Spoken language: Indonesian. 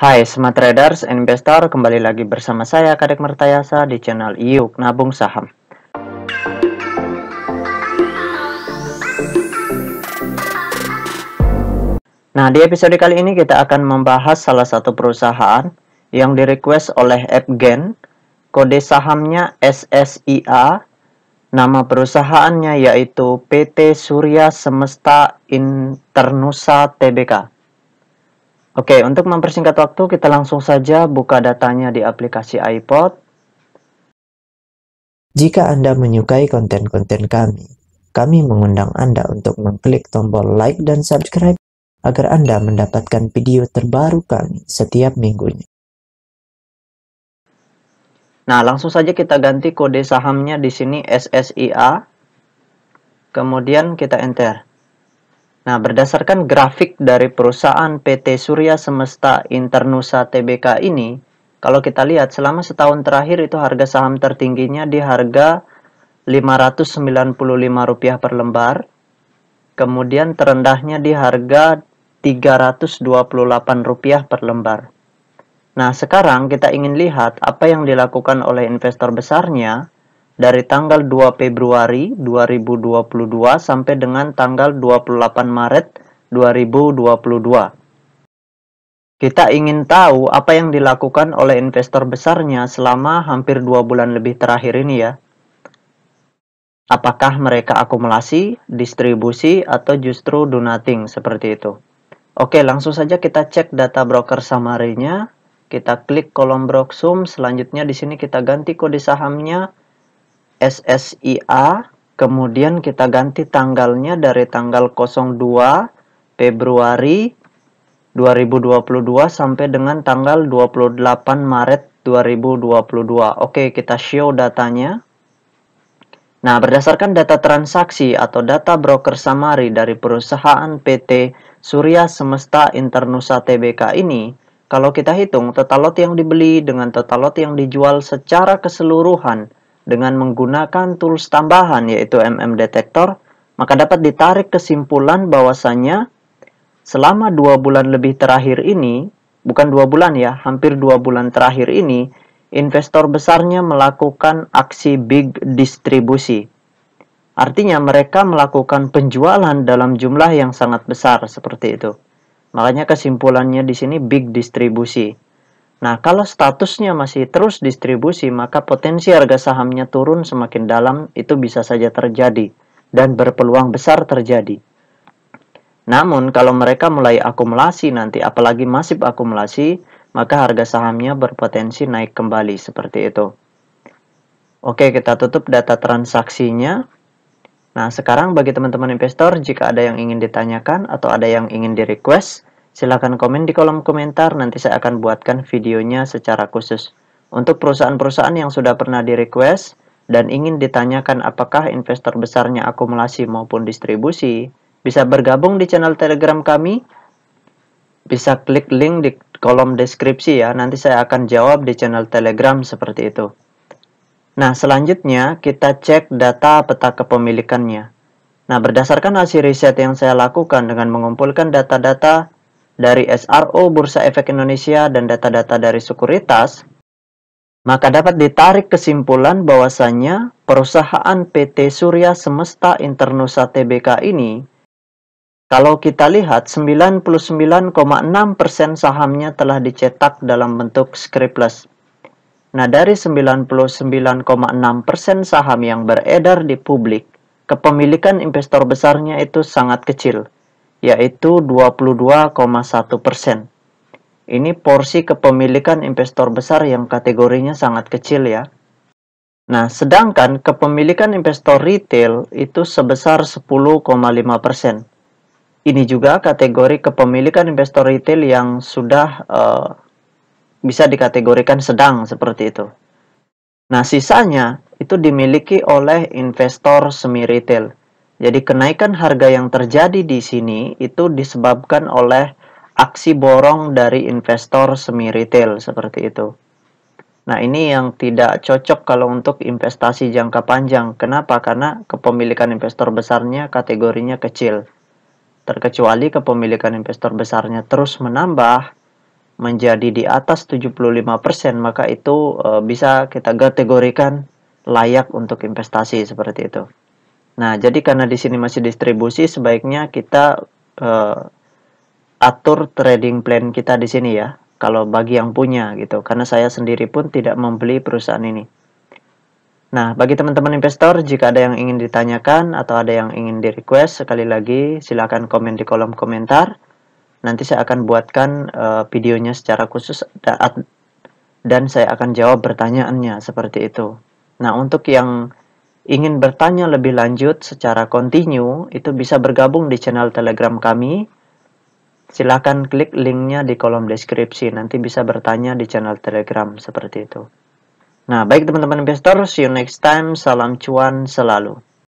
Hai Smart Traders and Investor, kembali lagi bersama saya Kadek Mertayasa di channel Yuk Nabung Saham. Nah, di episode kali ini kita akan membahas salah satu perusahaan yang direquest oleh Epgen, kode sahamnya SSIA, nama perusahaannya yaitu PT Surya Semesta Internusa Tbk. Oke, untuk mempersingkat waktu, kita langsung saja buka datanya di aplikasi iPod. Jika Anda menyukai konten-konten kami, kami mengundang Anda untuk mengklik tombol like dan subscribe agar Anda mendapatkan video terbaru kami setiap minggunya. Nah, langsung saja kita ganti kode sahamnya di sini SSIA. Kemudian kita enter. Nah, berdasarkan grafik dari perusahaan PT Surya Semesta Internusa Tbk ini, kalau kita lihat selama setahun terakhir itu harga saham tertingginya di harga Rp595 per lembar, kemudian terendahnya di harga Rp328 per lembar. Nah, sekarang kita ingin lihat apa yang dilakukan oleh investor besarnya dari tanggal 2 Februari 2022 sampai dengan tanggal 28 Maret 2022. Kita ingin tahu apa yang dilakukan oleh investor besarnya selama hampir dua bulan lebih terakhir ini ya. Apakah mereka akumulasi, distribusi, atau justru do nothing seperti itu. Oke, langsung saja kita cek data broker summary-nya. Kita klik kolom broksum, selanjutnya di sini kita ganti kode sahamnya, SSIA, kemudian kita ganti tanggalnya dari tanggal 02 Februari 2022 sampai dengan tanggal 28 Maret 2022. Oke, kita show datanya. Nah, berdasarkan data transaksi atau data broker samari dari perusahaan PT Surya Semesta Internusa Tbk ini, kalau kita hitung total lot yang dibeli dengan total lot yang dijual secara keseluruhan dengan menggunakan tools tambahan yaitu MM Detector, maka dapat ditarik kesimpulan bahwasannya selama dua bulan lebih terakhir ini, bukan dua bulan ya, hampir dua bulan terakhir ini, investor besarnya melakukan aksi big distribusi. Artinya mereka melakukan penjualan dalam jumlah yang sangat besar seperti itu. Makanya kesimpulannya di sini big distribusi. Nah, kalau statusnya masih terus distribusi, maka potensi harga sahamnya turun semakin dalam itu bisa saja terjadi dan berpeluang besar terjadi. Namun, kalau mereka mulai akumulasi nanti, apalagi masif akumulasi, maka harga sahamnya berpotensi naik kembali seperti itu. Oke, kita tutup data transaksinya. Nah, sekarang bagi teman-teman investor, jika ada yang ingin ditanyakan atau ada yang ingin direquest, Silahkan komen di kolom komentar, nanti saya akan buatkan videonya secara khusus. Untuk perusahaan-perusahaan yang sudah pernah di-request dan ingin ditanyakan apakah investor besarnya akumulasi maupun distribusi, bisa bergabung di channel Telegram kami, bisa klik link di kolom deskripsi ya, nanti saya akan jawab di channel Telegram seperti itu. Nah, selanjutnya kita cek data peta kepemilikannya. Nah, berdasarkan hasil riset yang saya lakukan dengan mengumpulkan data-data dari SRO Bursa Efek Indonesia dan data-data dari sekuritas, maka dapat ditarik kesimpulan bahwasannya perusahaan PT Surya Semesta Internusa Tbk ini kalau kita lihat, 99,6% sahamnya telah dicetak dalam bentuk scripless. Nah, dari 99,6% saham yang beredar di publik, kepemilikan investor besarnya itu sangat kecil yaitu 22,1 persen. Ini porsi kepemilikan investor besar yang kategorinya sangat kecil ya. Nah, sedangkan kepemilikan investor retail itu sebesar 10,5 persen. Ini juga kategori kepemilikan investor retail yang sudah uh, bisa dikategorikan sedang seperti itu. Nah, sisanya itu dimiliki oleh investor semi retail. Jadi kenaikan harga yang terjadi di sini itu disebabkan oleh aksi borong dari investor semi retail seperti itu. Nah, ini yang tidak cocok kalau untuk investasi jangka panjang. Kenapa? Karena kepemilikan investor besarnya kategorinya kecil. Terkecuali kepemilikan investor besarnya terus menambah menjadi di atas 75%, maka itu eh, bisa kita kategorikan layak untuk investasi seperti itu. Nah, jadi karena di sini masih distribusi, sebaiknya kita uh, atur trading plan kita di sini ya. Kalau bagi yang punya gitu, karena saya sendiri pun tidak membeli perusahaan ini. Nah, bagi teman-teman investor, jika ada yang ingin ditanyakan atau ada yang ingin di-request, sekali lagi silakan komen di kolom komentar. Nanti saya akan buatkan uh, videonya secara khusus dan saya akan jawab pertanyaannya seperti itu. Nah, untuk yang ingin bertanya lebih lanjut secara kontinu, itu bisa bergabung di channel Telegram kami. Silahkan klik linknya di kolom deskripsi, nanti bisa bertanya di channel Telegram seperti itu. Nah, baik teman-teman investor, see you next time. Salam cuan selalu.